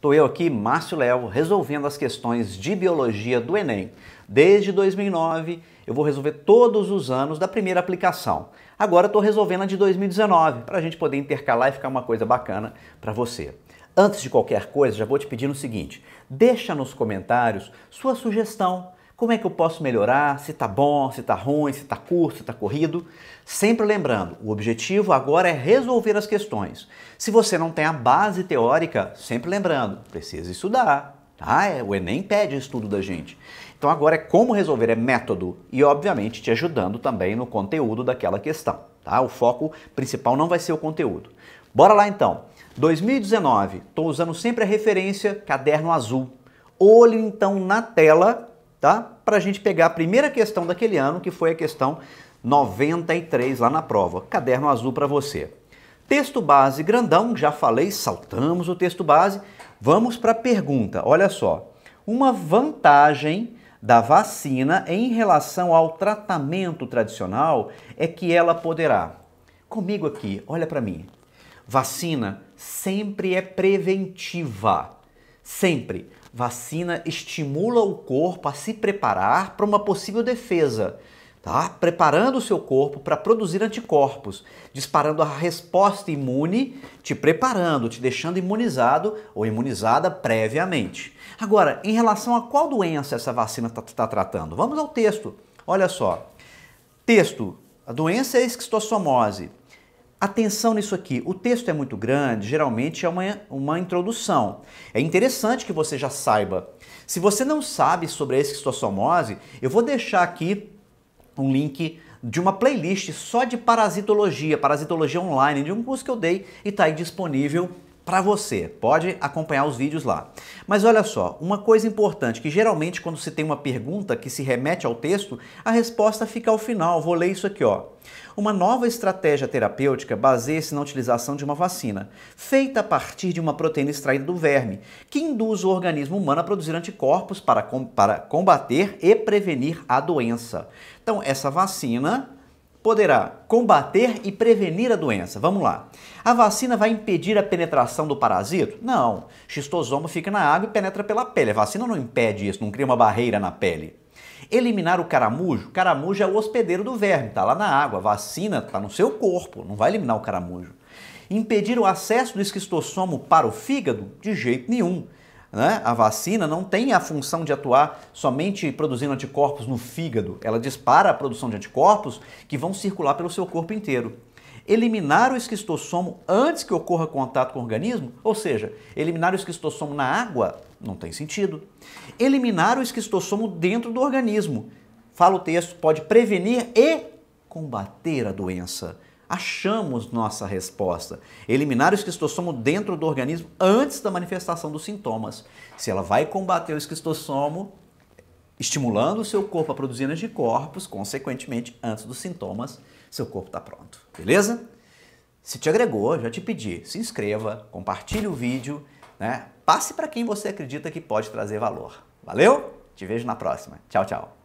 Estou eu aqui, Márcio Levo, resolvendo as questões de biologia do Enem. Desde 2009, eu vou resolver todos os anos da primeira aplicação. Agora estou resolvendo a de 2019, para a gente poder intercalar e ficar uma coisa bacana para você. Antes de qualquer coisa, já vou te pedir o seguinte, deixa nos comentários sua sugestão como é que eu posso melhorar, se está bom, se está ruim, se está curto, se está corrido. Sempre lembrando, o objetivo agora é resolver as questões. Se você não tem a base teórica, sempre lembrando, precisa estudar. Tá? é O Enem pede estudo da gente. Então agora é como resolver, é método e obviamente te ajudando também no conteúdo daquela questão. Tá? O foco principal não vai ser o conteúdo. Bora lá então. 2019, estou usando sempre a referência caderno azul. Olho então na tela tá? Para a gente pegar a primeira questão daquele ano, que foi a questão 93 lá na prova. Caderno azul para você. Texto base grandão, já falei, saltamos o texto base. Vamos para a pergunta. Olha só. Uma vantagem da vacina em relação ao tratamento tradicional é que ela poderá. Comigo aqui, olha para mim. Vacina sempre é preventiva. Sempre, vacina estimula o corpo a se preparar para uma possível defesa, tá? preparando o seu corpo para produzir anticorpos, disparando a resposta imune, te preparando, te deixando imunizado ou imunizada previamente. Agora, em relação a qual doença essa vacina está tá tratando? Vamos ao texto. Olha só. Texto: a doença é esquistossomose. Atenção nisso aqui, o texto é muito grande, geralmente é uma, uma introdução. É interessante que você já saiba. Se você não sabe sobre a esquistossomose, eu vou deixar aqui um link de uma playlist só de parasitologia, parasitologia online, de um curso que eu dei e está aí disponível para você. Pode acompanhar os vídeos lá. Mas olha só, uma coisa importante que geralmente quando se tem uma pergunta que se remete ao texto, a resposta fica ao final. Vou ler isso aqui, ó. Uma nova estratégia terapêutica baseia-se na utilização de uma vacina, feita a partir de uma proteína extraída do verme, que induz o organismo humano a produzir anticorpos para, com, para combater e prevenir a doença. Então, essa vacina poderá combater e prevenir a doença. Vamos lá. A vacina vai impedir a penetração do parasito? Não. Xistosoma fica na água e penetra pela pele. A vacina não impede isso, não cria uma barreira na pele. Eliminar o caramujo? Caramujo é o hospedeiro do verme, está lá na água. A vacina está no seu corpo, não vai eliminar o caramujo. Impedir o acesso do esquistosomo para o fígado? De jeito nenhum. Né? A vacina não tem a função de atuar somente produzindo anticorpos no fígado, ela dispara a produção de anticorpos que vão circular pelo seu corpo inteiro. Eliminar o esquistossomo antes que ocorra contato com o organismo, ou seja, eliminar o esquistossomo na água, não tem sentido. Eliminar o esquistossomo dentro do organismo, fala o texto, pode prevenir e combater a doença achamos nossa resposta. Eliminar o esquistossomo dentro do organismo antes da manifestação dos sintomas. Se ela vai combater o esquistossomo, estimulando o seu corpo a produzir anticorpos, consequentemente, antes dos sintomas, seu corpo está pronto. Beleza? Se te agregou, já te pedi, se inscreva, compartilhe o vídeo, né? passe para quem você acredita que pode trazer valor. Valeu? Te vejo na próxima. Tchau, tchau.